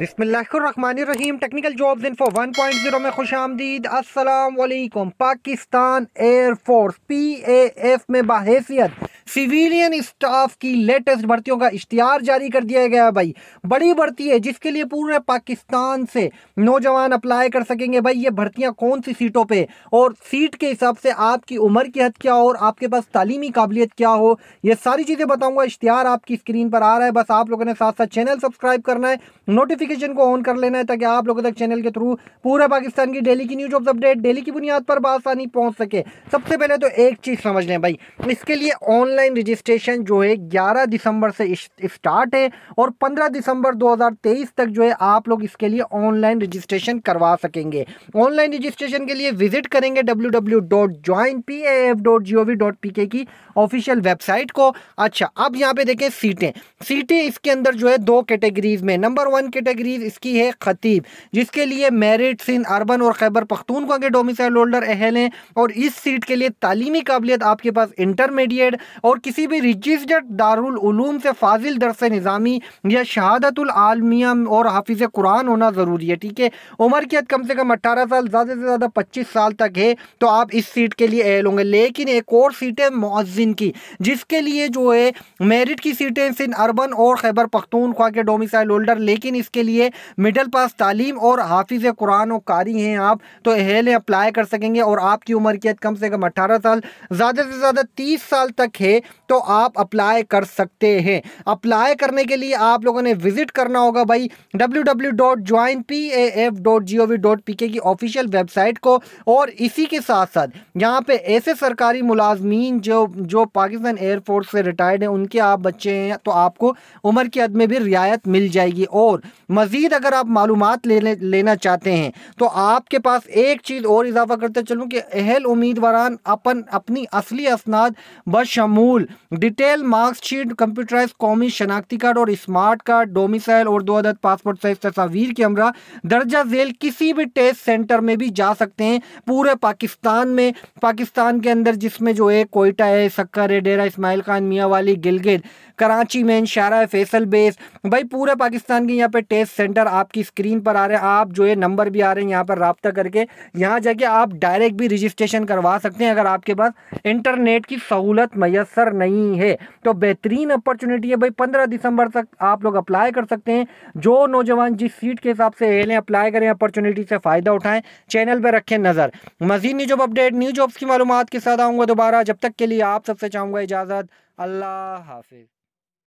बिस्मिल्लाम technical jobs point 1.0 में खुश आमदीद असलकुम Pakistan air force P A F में बासीत सिविलियन स्टाफ की लेटेस्ट भर्तियों का इश्तिहार जारी कर दिया गया भाई बड़ी भर्ती है जिसके लिए पूरे पाकिस्तान से नौजवान अप्लाई कर सकेंगे भाई ये भर्तियां कौन सी सीटों पर और सीट के हिसाब से आपकी उम्र की हद क्या हो और आपके पास तालीमी काबिलियत क्या हो ये सारी चीज़ें बताऊँगा इश्तिहार आपकी स्क्रीन पर आ रहा है बस आप लोगों ने साथ साथ चैनल सब्सक्राइब करना है नोटिफिकेशन को ऑन कर लेना है ताकि आप लोगों तक चैनल के थ्रू पूरे पाकिस्तान की डेली की न्यूज अपडेट डेली की बुनियाद पर बासानी पहुँच सके सबसे पहले तो एक चीज़ समझ लें भाई इसके लिए ऑनलाइन ऑनलाइन रजिस्ट्रेशन जो है 11 दिसंबर से स्टार्ट है और 15 दिसंबर 2023 तक जो है आप लोग इसके लिए ऑनलाइन रजिस्ट्रेशन करवा सकेंगे ऑनलाइन रजिस्ट्रेशन के लिए विजिट करेंगे W W dot P F dot G O V dot P K की ऑफिशियल वेबसाइट को अच्छा अब यहाँ पे देखें सीटें सीटें इसके अंदर जो है दो कैटेगरीज में नंबर वन कैटेगरीज इसकी है खतीब जिसके लिए मेरिट्स इन अर्बन और खैबर पख्तून को अगर डोमिसाइल होल्डर अहल हैं और इस सीट के लिए तालीमी काबिलियत आपके पास इंटरमीडिएट और किसी भी रजिस्टर्ड दारूम से फाजिल दरस निज़ामी या शहादतुल और हाफिज़ कुरान होना ज़रूरी है ठीक है उम्र की हद कम से कम अट्ठारह साल ज़्यादा से ज़्यादा पच्चीस साल तक है तो आप इस सीट के लिए एल होंगे लेकिन एक और सीट है मुआजिन की जिसके लिए जो है मेरिट की सीटें सिंध अरबन और खैबर पख्तूनख्वा के डोमिसाइल होल्डर लेकिन इसके लिए मिडल पास तालीम और हाफिज़ कुरान और कारी हैं आप तो एहल अप्लाई कर सकेंगे और आपकी उम्र की हद कम से कम अट्ठारह साल ज़्यादा से ज़्यादा तीस साल तक है okay तो आप अप्लाई कर सकते हैं अप्लाई करने के लिए आप लोगों ने विजिट करना होगा भाई W W dot P F dot G O V dot P K की ऑफिशियल वेबसाइट को और इसी के साथ साथ यहाँ पे ऐसे सरकारी मुलाजमीन जो जो पाकिस्तान एयरफोर्स से रिटायर्ड हैं उनके आप बच्चे हैं तो आपको उम्र की हद में भी रियायत मिल जाएगी और मज़ीद अगर आप मालूम लेने लेना चाहते हैं तो आपके पास एक चीज़ और इजाफा करते चलूँ कि अहल उम्मीदवार अपन अपनी असली असनाद बशमूल डिटेल मार्क्सशीट कंप्यूटराइज कौमी शनाख्ती कार्ड और स्मार्ट कार्ड डोमिसाइल और दो अदद पासपोर्ट साइज तस्वीर के हमरा दर्जा झेल किसी भी टेस्ट सेंटर में भी जा सकते हैं पूरे पाकिस्तान में पाकिस्तान के अंदर जिसमें जो है कोयटा है सक्कर है डेरा इसमाइल खान मियाँ वाली गिलगित कराची में शारा है फैसल बेस भाई पूरे पाकिस्तान के यहाँ पे टेस्ट सेंटर आपकी स्क्रीन पर आ रहे हैं आप जो है नंबर भी आ रहे हैं यहाँ पर रबता करके यहाँ जाके आप डायरेक्ट भी रजिस्ट्रेशन करवा सकते हैं अगर आपके पास इंटरनेट की सहूलत मैसर नहीं नहीं है तो बेहतरीन अपॉर्चुनिटी है भाई पंद्रह दिसंबर तक आप लोग अप्लाई कर सकते हैं जो नौजवान जिस सीट के हिसाब से हेलें अप्लाई करें अपॉर्चुनिटी से फ़ायदा उठाएं चैनल पर रखें नज़र मजीद न्यूज अपडेट न्यू जॉब्स की मालूम के साथ आऊँगा दोबारा जब तक के लिए आप सबसे चाहूँगा इजाज़त अल्लाह हाफिज़